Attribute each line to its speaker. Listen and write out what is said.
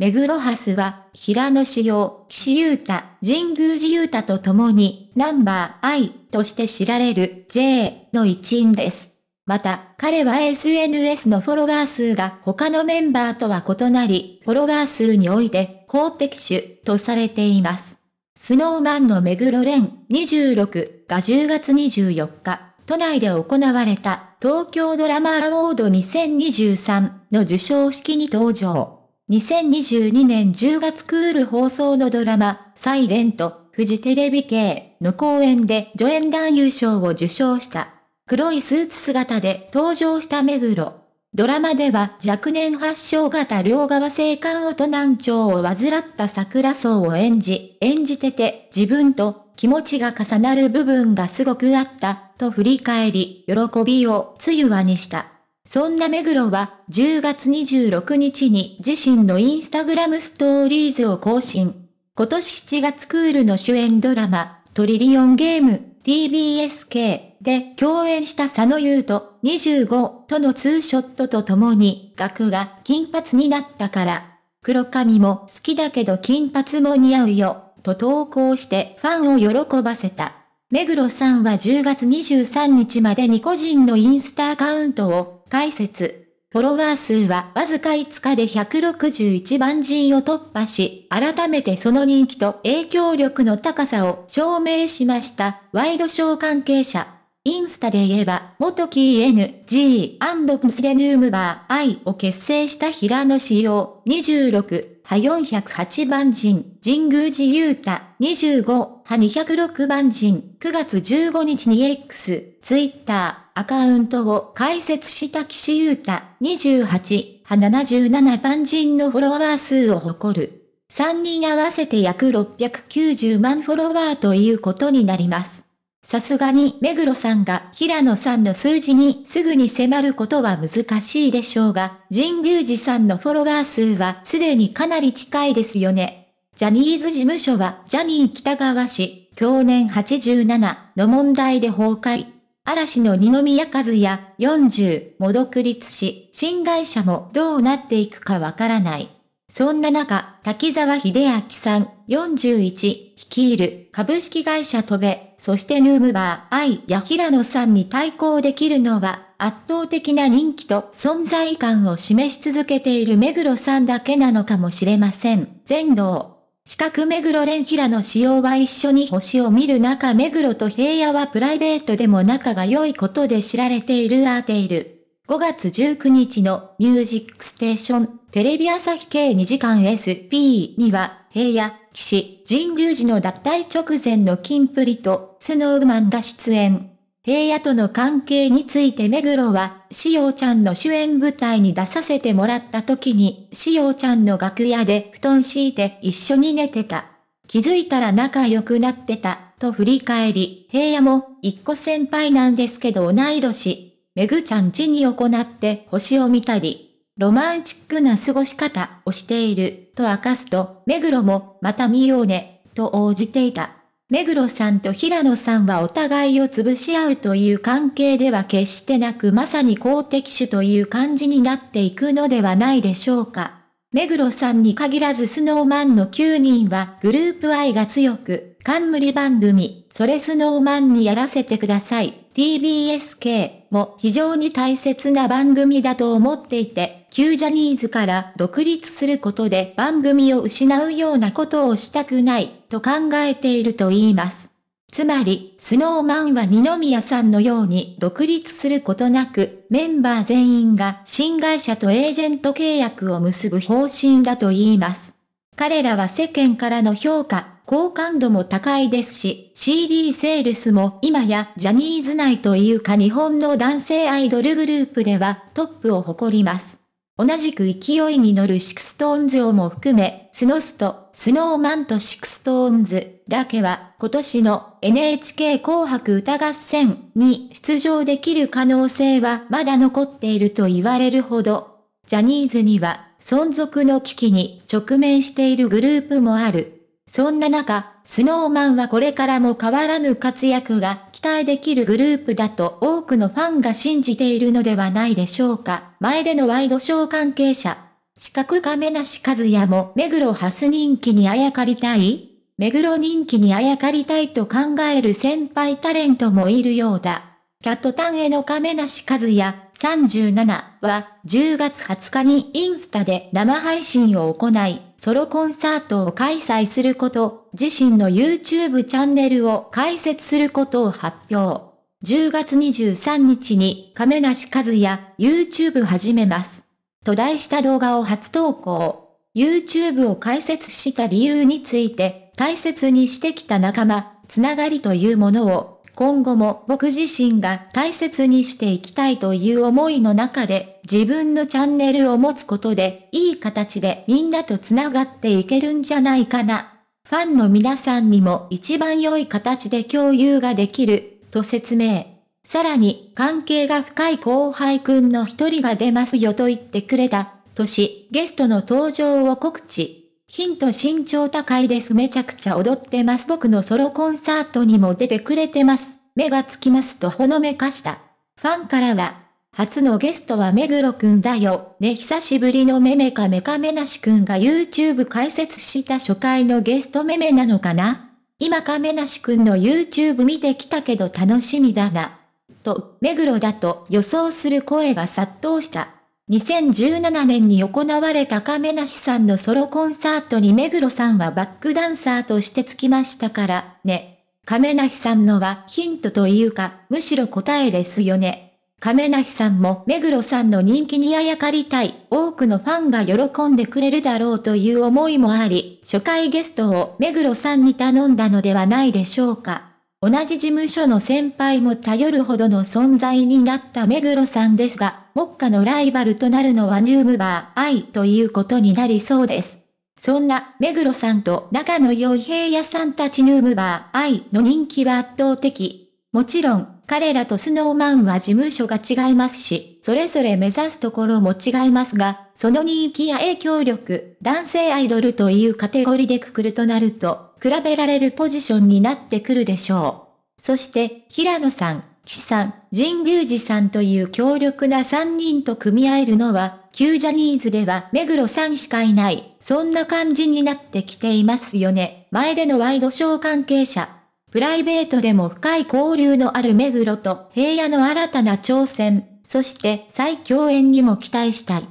Speaker 1: メグロハスは、平野志耀、岸優太、神宮寺優太と共に、ナンバー I として知られる J の一員です。また、彼は SNS のフォロワー数が他のメンバーとは異なり、フォロワー数において、公的種とされています。スノーマンの目黒蓮26が10月24日、都内で行われた東京ドラマアウォード2023の受賞式に登場。2022年10月クール放送のドラマ、サイレント、フジテレビ系の公演で助演男優賞を受賞した。黒いスーツ姿で登場した目黒。ドラマでは若年発症型両側性肝音難聴を患った桜草を演じ、演じてて自分と気持ちが重なる部分がすごくあったと振り返り、喜びをつゆわにした。そんな目黒は10月26日に自身のインスタグラムストーリーズを更新。今年7月クールの主演ドラマ、トリリオンゲーム、TBSK で共演した佐野優と25とのツーショットと共に、額が金髪になったから、黒髪も好きだけど金髪も似合うよ、と投稿してファンを喜ばせた。目黒さんは10月23日までに個人のインスタアカウントを解説。フォロワー数はわずか5日で161万人を突破し、改めてその人気と影響力の高さを証明しました。ワイドショー関係者。インスタで言えば、元 KNG& プスレニュームバー I を結成した平野仕様26、派408番人、神宮寺雄太25、派206番人、9月15日に X、ツイッターアカウントを開設した岸優太28、77万人のフォロワー数を誇る。3人合わせて約690万フォロワーということになります。さすがに目黒さんが平野さんの数字にすぐに迫ることは難しいでしょうが、神宮寺さんのフォロワー数はすでにかなり近いですよね。ジャニーズ事務所はジャニー北川氏、去年87の問題で崩壊。嵐の二宮和也40も独立し、新会社もどうなっていくかわからない。そんな中、滝沢秀明さん41率いる株式会社トベ、そしてヌームバー愛や平野さんに対抗できるのは圧倒的な人気と存在感を示し続けている目黒さんだけなのかもしれません。全道四角目黒連平の仕様は一緒に星を見る中目黒と平野はプライベートでも仲が良いことで知られているアーテイル。5月19日のミュージックステーションテレビ朝日系2時間 SP には平野、騎士、神宮寺の脱退直前のキンプリとスノーマンが出演。平野との関係について目黒は、しおちゃんの主演舞台に出させてもらった時に、しおちゃんの楽屋で布団敷いて一緒に寝てた。気づいたら仲良くなってた、と振り返り、平野も、一個先輩なんですけど同い年、めぐちゃんちに行って星を見たり、ロマンチックな過ごし方をしている、と明かすと、目黒も、また見ようね、と応じていた。目黒さんと平野さんはお互いを潰し合うという関係では決してなくまさに公的手という感じになっていくのではないでしょうか。目黒さんに限らずスノーマンの9人はグループ愛が強く、冠番組、それスノーマンにやらせてください。TBSK も非常に大切な番組だと思っていて、旧ジャニーズから独立することで番組を失うようなことをしたくない、と考えていると言います。つまり、スノーマンは二宮さんのように独立することなく、メンバー全員が新会社とエージェント契約を結ぶ方針だと言います。彼らは世間からの評価、好感度も高いですし、CD セールスも今やジャニーズ内というか日本の男性アイドルグループではトップを誇ります。同じく勢いに乗るシクストーンズをも含め、スノスト、スノーマンとシクストーンズだけは今年の NHK 紅白歌合戦に出場できる可能性はまだ残っていると言われるほど、ジャニーズには存続の危機に直面しているグループもある。そんな中、スノーマンはこれからも変わらぬ活躍が期待できるグループだと多くのファンが信じているのではないでしょうか。前でのワイドショー関係者。四角亀梨和也も目黒ス人気にあやかりたい目黒人気にあやかりたいと考える先輩タレントもいるようだ。キャットタンへの亀梨和也37は10月20日にインスタで生配信を行い、ソロコンサートを開催すること、自身の YouTube チャンネルを開設することを発表。10月23日に亀梨和也 YouTube 始めます。と題した動画を初投稿。YouTube を開設した理由について大切にしてきた仲間、つながりというものを今後も僕自身が大切にしていきたいという思いの中で、自分のチャンネルを持つことで、いい形でみんなと繋がっていけるんじゃないかな。ファンの皆さんにも一番良い形で共有ができる、と説明。さらに、関係が深い後輩くんの一人が出ますよと言ってくれた、とし、ゲストの登場を告知。ヒント身長高いです。めちゃくちゃ踊ってます。僕のソロコンサートにも出てくれてます。目がつきますとほのめかした。ファンからは、初のゲストは目黒くんだよ。ね、久しぶりのめめかめかめなしくんが YouTube 解説した初回のゲストめめなのかな今かめなしくんの YouTube 見てきたけど楽しみだな。と、目黒だと予想する声が殺到した。2017年に行われた亀梨さんのソロコンサートに目黒さんはバックダンサーとしてつきましたからね。亀梨さんのはヒントというか、むしろ答えですよね。亀梨さんも目黒さんの人気にあやかりたい、多くのファンが喜んでくれるだろうという思いもあり、初回ゲストを目黒さんに頼んだのではないでしょうか。同じ事務所の先輩も頼るほどの存在になった目黒さんですが、目下のライバルとなるのはニュームバー愛ということになりそうです。そんな目黒さんと仲の良い平野さんたちニュームバー愛の人気は圧倒的。もちろん、彼らとスノーマンは事務所が違いますし、それぞれ目指すところも違いますが、その人気や影響力、男性アイドルというカテゴリーでくくるとなると、比べられるポジションになってくるでしょう。そして、平野さん、岸さん、神宮寺さんという強力な3人と組み合えるのは、旧ジャニーズでは目黒さんしかいない、そんな感じになってきていますよね。前でのワイドショー関係者、プライベートでも深い交流のある目黒と平野の新たな挑戦、そして再共演にも期待したい。